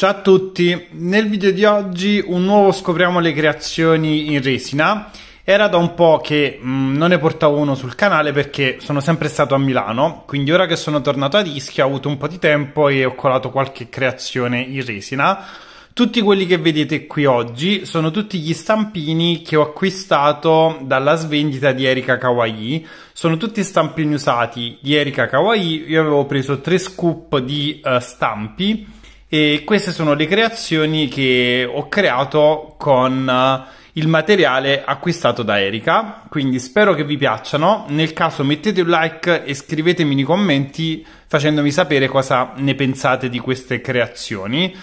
Ciao a tutti, nel video di oggi un nuovo scopriamo le creazioni in resina. Era da un po' che mh, mm, non ne portavo uno sul canale perché sono sempre stato a Milano, quindi ora che sono tornato ad Ischia ho avuto un po' di tempo e ho colato qualche creazione in resina. Tutti quelli che vedete qui oggi sono tutti gli stampini che ho acquistato dalla svendita di Erika Kawaii. Sono tutti stampini usati di Erika Kawaii. Io avevo preso tre scoop di uh, stampi e queste sono le creazioni che ho creato con eh, il materiale acquistato da Erika. Quindi spero che vi piacciono. Nel caso mettete un like e scrivetemi nei commenti facendomi sapere cosa ne pensate di queste creazioni.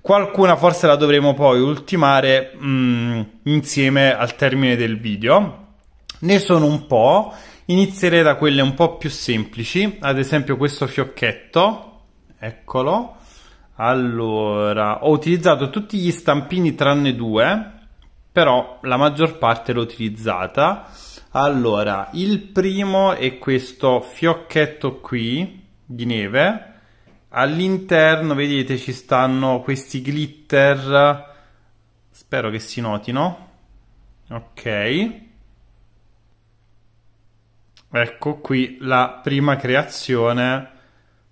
Qualcuna forse la dovremo poi ultimare mh, mm, insieme al termine del video. Ne sono un po', inizierei da quelle un po' più semplici, ad esempio questo fiocchetto, eccolo, allora, ho utilizzato tutti gli stampini tranne due, però la maggior parte l'ho utilizzata. Allora, il primo è questo fiocchetto qui di neve. All'interno, vedete, ci stanno questi glitter. Spero che si notino. Ok. Ecco qui la prima creazione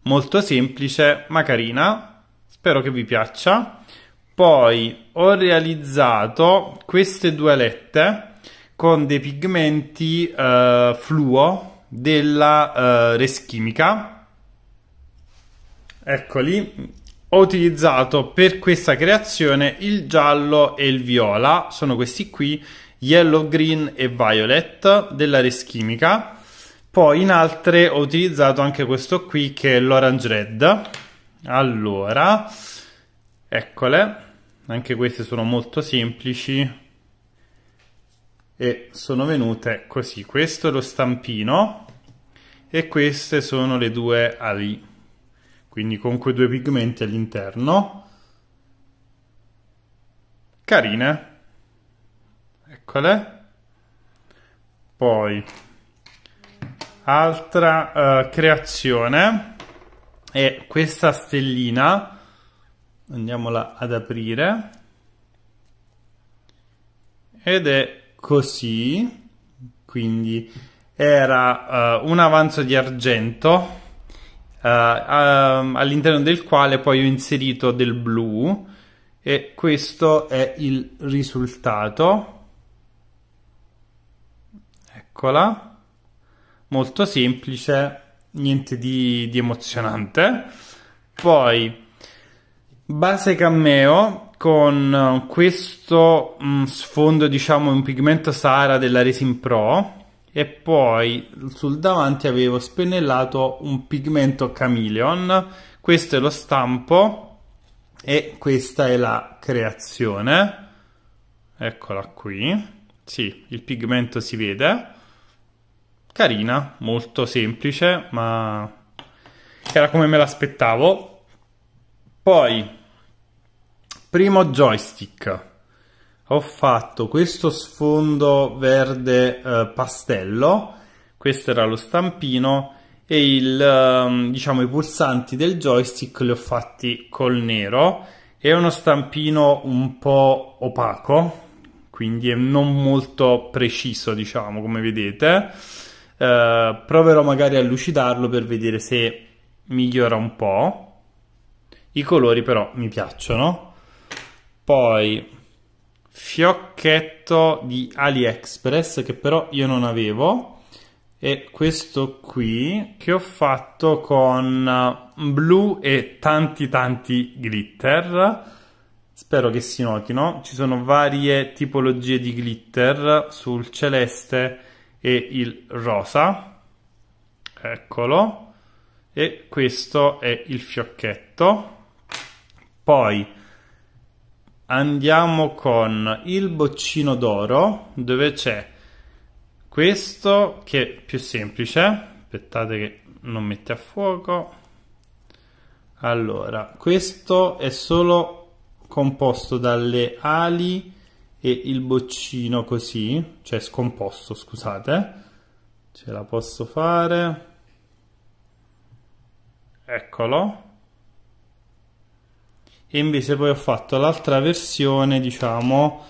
molto semplice ma carina Spero che vi piaccia. Poi ho realizzato queste due alette con dei pigmenti eh, fluo della eh, Reschimica. Eccoli. Ho utilizzato per questa creazione il giallo e il viola, sono questi qui, yellow, green e violet della Reschimica. Poi in altre ho utilizzato anche questo qui che è l'orange red. Allora, eccole, anche queste sono molto semplici e sono venute così. Questo è lo stampino e queste sono le due ali, quindi con quei due pigmenti all'interno. Carine, eccole. Poi, altra uh, creazione è questa stellina andiamola ad aprire ed è così quindi era uh, un avanzo di argento uh, um, all'interno del quale poi ho inserito del blu e questo è il risultato eccola molto semplice niente di, di emozionante. Poi base cameo con uh, questo mh, mm, sfondo, diciamo, un pigmento Sahara della Resin Pro e poi sul davanti avevo spennellato un pigmento Chameleon. Questo è lo stampo e questa è la creazione. Eccola qui. Sì, il pigmento si vede carina, molto semplice, ma era come me l'aspettavo. Poi, primo joystick, ho fatto questo sfondo verde eh, pastello, questo era lo stampino e il, ehm, diciamo, i pulsanti del joystick li ho fatti col nero. È uno stampino un po' opaco, quindi è non molto preciso, diciamo, come vedete eh, proverò magari a lucidarlo per vedere se migliora un po'. I colori però mi piacciono. Poi fiocchetto di AliExpress che però io non avevo e questo qui che ho fatto con eh, blu e tanti tanti glitter spero che si notino ci sono varie tipologie di glitter sul celeste e il rosa, eccolo, e questo è il fiocchetto. Poi andiamo con il boccino d'oro, dove c'è questo che è più semplice, aspettate che non mette a fuoco. Allora, questo è solo composto dalle ali e il boccino così, cioè scomposto, scusate. Ce la posso fare. Eccolo. E invece poi ho fatto l'altra versione, diciamo,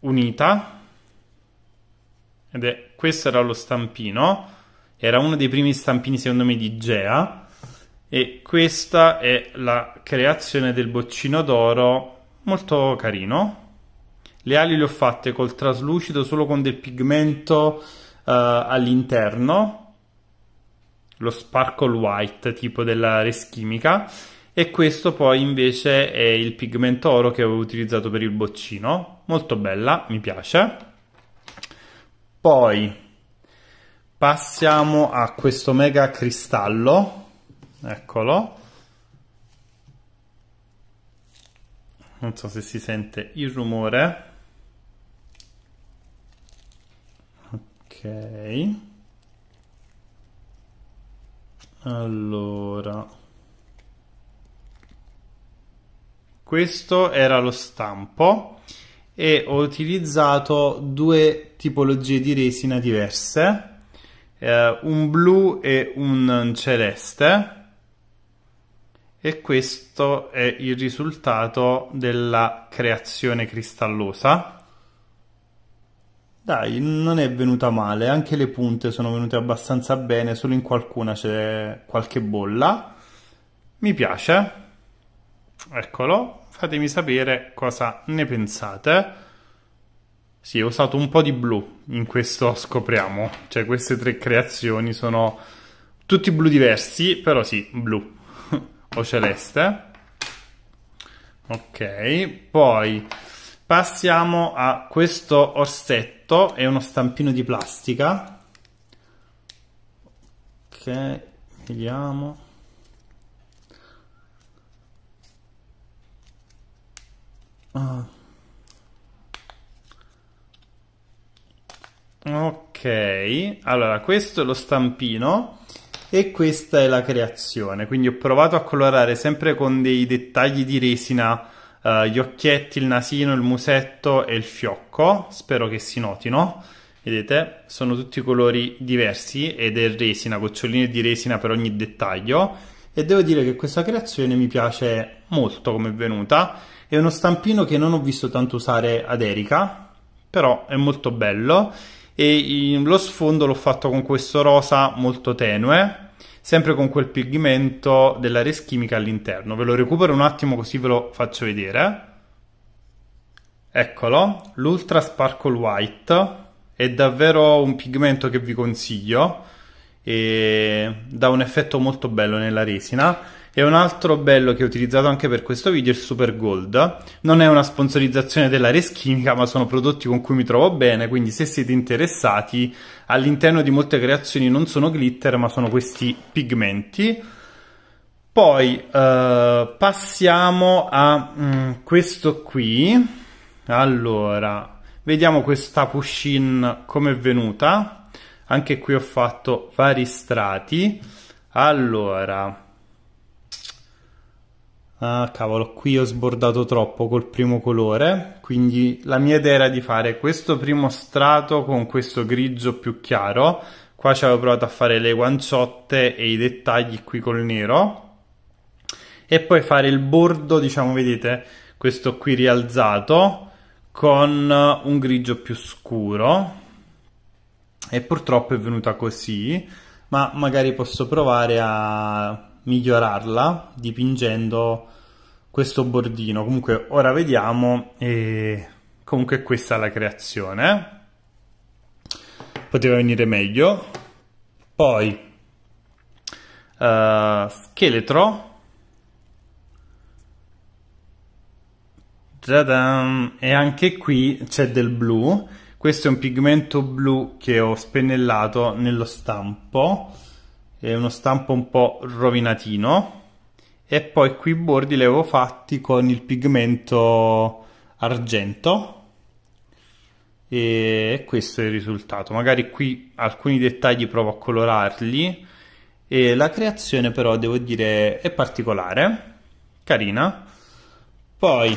unita. Ed è questo era lo stampino. Era uno dei primi stampini, secondo me, di Gea. E questa è la creazione del boccino d'oro, molto carino, le ali le ho fatte col traslucido solo con del pigmento uh, all'interno, lo sparkle white tipo della reschimica e questo poi invece è il pigmento oro che avevo utilizzato per il boccino, molto bella, mi piace. Poi passiamo a questo mega cristallo, eccolo. Non so se si sente il rumore. allora questo era lo stampo e ho utilizzato due tipologie di resina diverse eh, un blu e un celeste e questo è il risultato della creazione cristallosa dai, non è venuta male, anche le punte sono venute abbastanza bene, solo in qualcuna c'è qualche bolla. Mi piace. Eccolo, fatemi sapere cosa ne pensate. Sì, ho usato un po' di blu in questo scopriamo, cioè queste tre creazioni sono tutti blu diversi, però sì, blu o celeste. Ok, poi passiamo a questo orsetto sotto è uno stampino di plastica. Ok, vediamo. Ah. Ok, allora questo è lo stampino e questa è la creazione. Quindi ho provato a colorare sempre con dei dettagli di resina uh, gli occhietti, il nasino, il musetto e il fiocco, spero che si notino. Vedete, sono tutti colori diversi ed è resina, goccioline di resina per ogni dettaglio e devo dire che questa creazione mi piace molto come è venuta. È uno stampino che non ho visto tanto usare ad Erika, però è molto bello e mm, lo sfondo l'ho fatto con questo rosa molto tenue sempre con quel pigmento della res chimica all'interno. Ve lo recupero un attimo così ve lo faccio vedere. Eccolo, l'Ultra Sparkle White è davvero un pigmento che vi consiglio e dà un effetto molto bello nella resina e un altro bello che ho utilizzato anche per questo video è il Super Gold. Non è una sponsorizzazione della Reschimica, ma sono prodotti con cui mi trovo bene, quindi se siete interessati, all'interno di molte creazioni non sono glitter, ma sono questi pigmenti. Poi eh, passiamo a mh, mm, questo qui. Allora, vediamo questa push come è venuta. Anche qui ho fatto vari strati. Allora, ah cavolo, qui ho sbordato troppo col primo colore, quindi la mia idea era di fare questo primo strato con questo grigio più chiaro, qua ci avevo provato a fare le guanciotte e i dettagli qui col nero, e poi fare il bordo, diciamo, vedete, questo qui rialzato, con un grigio più scuro, e purtroppo è venuta così, ma magari posso provare a migliorarla dipingendo questo bordino. Comunque ora vediamo e comunque questa è la creazione. Eh. Poteva venire meglio. Poi uh, scheletro E anche qui c'è del blu. Questo è un pigmento blu che ho spennellato nello stampo eh, uno stampo un po' rovinatino e poi qui i bordi li avevo fatti con il pigmento argento e questo è il risultato. Magari qui alcuni dettagli provo a colorarli e la creazione però devo dire è particolare, carina. Poi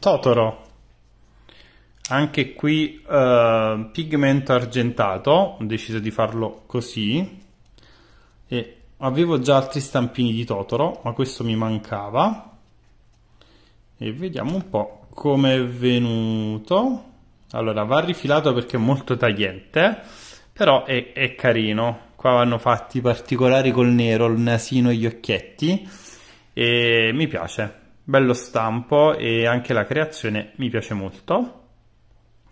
Totoro, anche qui eh, pigmento argentato, ho deciso di farlo così e avevo già altri stampini di Totoro ma questo mi mancava e vediamo un po' come è venuto allora va rifilato perché è molto tagliente però è, è carino qua vanno fatti particolari col nero il nasino e gli occhietti e mi piace bello stampo e anche la creazione mi piace molto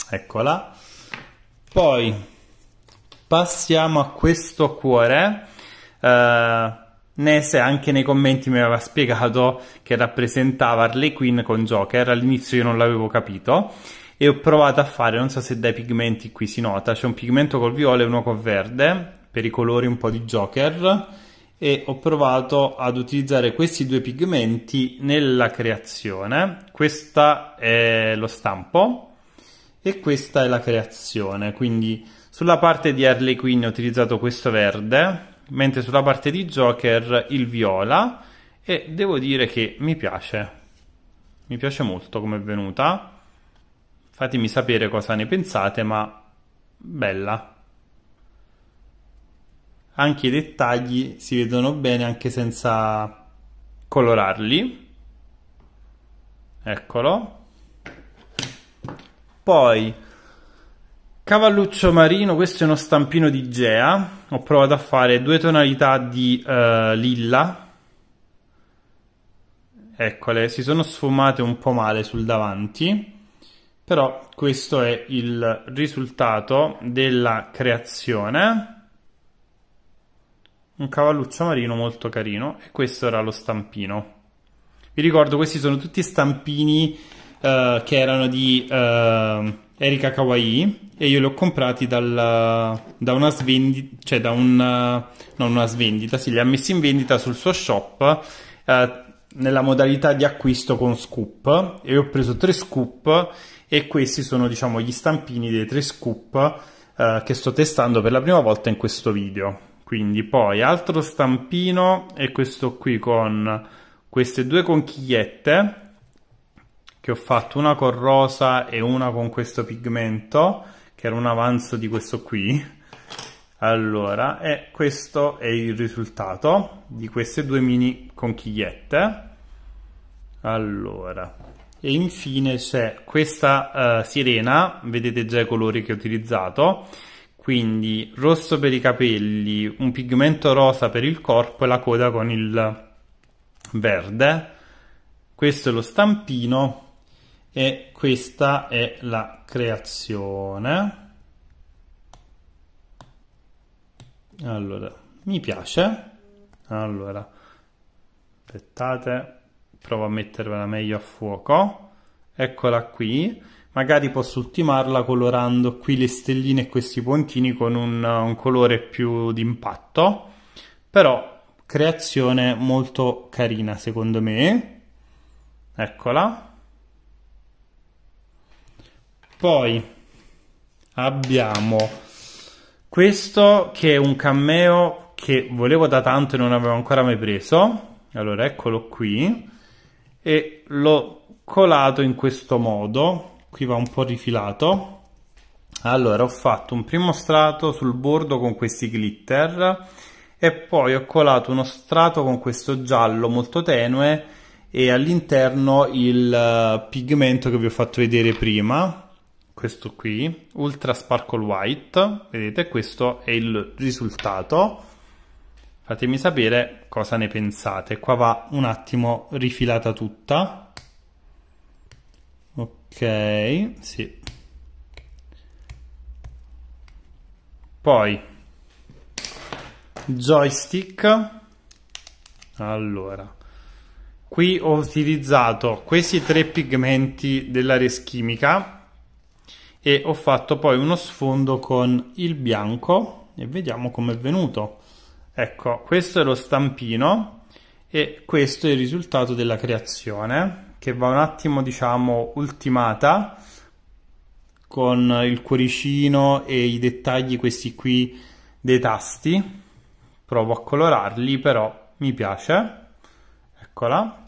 eccola poi passiamo a questo cuore Uh, eh, Ness anche nei commenti mi aveva spiegato che rappresentava Harley Quinn con Joker, all'inizio io non l'avevo capito e ho provato a fare, non so se dai pigmenti qui si nota, c'è un pigmento col viola e uno col verde per i colori un po' di Joker e ho provato ad utilizzare questi due pigmenti nella creazione. Questo è lo stampo e questa è la creazione, quindi sulla parte di Harley Quinn ho utilizzato questo verde mentre sulla parte di Joker il viola e devo dire che mi piace, mi piace molto come è venuta. Fatemi sapere cosa ne pensate, ma bella. Anche i dettagli si vedono bene anche senza colorarli. Eccolo. Poi Cavalluccio marino, questo è uno stampino di Gea, ho provato a fare due tonalità di uh, lilla, eccole, si sono sfumate un po' male sul davanti, però questo è il risultato della creazione, un cavalluccio marino molto carino e questo era lo stampino. Vi ricordo questi sono tutti stampini uh, che erano di... Uh, Erika Kawaii e io li ho comprati dal, da una svendita, cioè da un, non una svendita, sì, li ha messi in vendita sul suo shop eh, nella modalità di acquisto con scoop e ho preso tre scoop e questi sono diciamo gli stampini dei tre scoop eh, che sto testando per la prima volta in questo video. Quindi poi altro stampino è questo qui con queste due conchigliette che ho fatto una con rosa e una con questo pigmento, che era un avanzo di questo qui. Allora, e questo è il risultato di queste due mini conchigliette. Allora, e infine c'è questa uh, sirena, vedete già i colori che ho utilizzato, quindi rosso per i capelli, un pigmento rosa per il corpo e la coda con il verde. Questo è lo stampino e questa è la creazione allora mi piace allora aspettate provo a mettervela meglio a fuoco eccola qui magari posso ultimarla colorando qui le stelline e questi puntini con un, un colore più d'impatto però creazione molto carina secondo me eccola poi abbiamo questo che è un cameo che volevo da tanto e non avevo ancora mai preso. Allora, eccolo qui. E l'ho colato in questo modo. Qui va un po' rifilato. Allora, ho fatto un primo strato sul bordo con questi glitter e poi ho colato uno strato con questo giallo molto tenue e all'interno il eh, pigmento che vi ho fatto vedere prima questo qui, Ultra Sparkle White, vedete questo è il risultato. Fatemi sapere cosa ne pensate. Qua va un attimo rifilata tutta. Ok, sì. Poi joystick. Allora, qui ho utilizzato questi tre pigmenti della reschimica e ho fatto poi uno sfondo con il bianco e vediamo come è venuto ecco questo è lo stampino e questo è il risultato della creazione che va un attimo diciamo ultimata con il cuoricino e i dettagli questi qui dei tasti provo a colorarli però mi piace eccola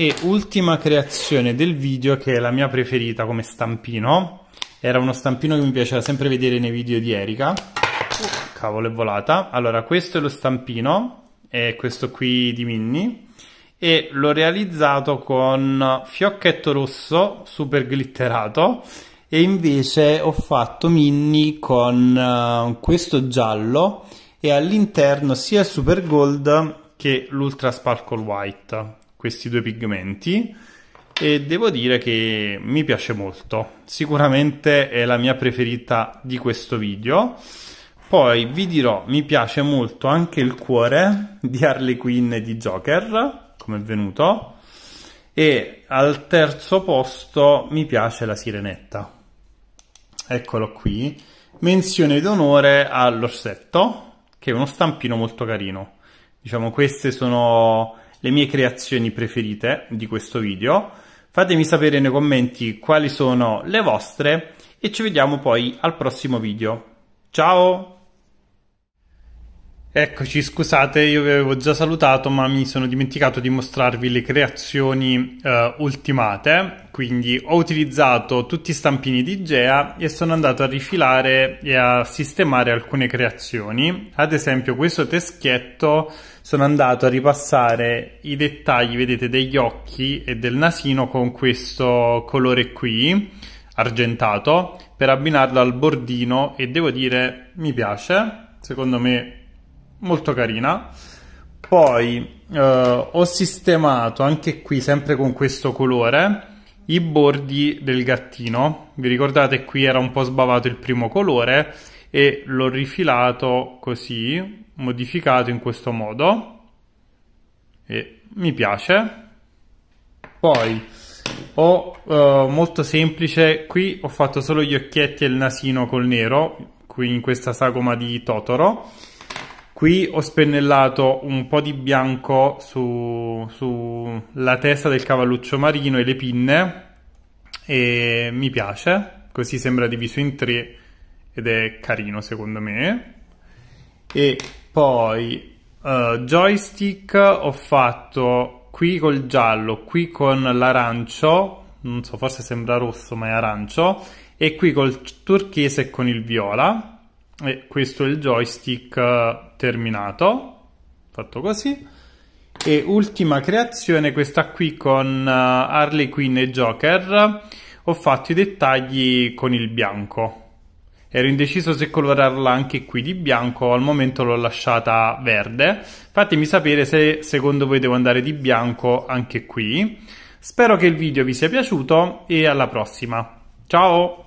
e ultima creazione del video che è la mia preferita come stampino. Era uno stampino che mi piaceva sempre vedere nei video di Erika. Cavolo è volata. Allora questo è lo stampino, è questo qui di Minnie e l'ho realizzato con fiocchetto rosso super glitterato e invece ho fatto Minnie con uh, questo giallo e all'interno sia il super gold che l'ultra sparkle white questi due pigmenti e devo dire che mi piace molto. Sicuramente è la mia preferita di questo video. Poi vi dirò, mi piace molto anche il cuore di Harley Quinn e di Joker, come è venuto. E al terzo posto mi piace la sirenetta. Eccolo qui. Menzione d'onore all'orsetto, che è uno stampino molto carino. Diciamo, queste sono le mie creazioni preferite di questo video. Fatemi sapere nei commenti quali sono le vostre e ci vediamo poi al prossimo video. Ciao! Eccoci, scusate, io vi avevo già salutato, ma mi sono dimenticato di mostrarvi le creazioni eh, ultimate. Quindi ho utilizzato tutti i stampini di Igea e sono andato a rifilare e a sistemare alcune creazioni. Ad esempio, questo teschietto sono andato a ripassare i dettagli, vedete, degli occhi e del nasino con questo colore qui, argentato, per abbinarlo al bordino e devo dire mi piace, secondo me molto carina. Poi eh, ho sistemato anche qui, sempre con questo colore, i bordi del gattino. Vi ricordate qui era un po' sbavato il primo colore e l'ho rifilato così modificato in questo modo e mi piace poi ho uh, molto semplice qui ho fatto solo gli occhietti e il nasino col nero qui in questa sagoma di Totoro qui ho spennellato un po' di bianco sulla su testa del cavalluccio marino e le pinne e mi piace così sembra diviso in tre ed è carino secondo me e poi uh, joystick ho fatto qui col giallo, qui con l'arancio, non so, forse sembra rosso ma è arancio, e qui col turchese e con il viola. E questo è il joystick eh, terminato, fatto così. E ultima creazione, questa qui con eh, Harley Quinn e Joker, ho fatto i dettagli con il bianco. Ero indeciso se colorarla anche qui di bianco, al momento l'ho lasciata verde. Fatemi sapere se secondo voi devo andare di bianco anche qui. Spero che il video vi sia piaciuto e alla prossima. Ciao!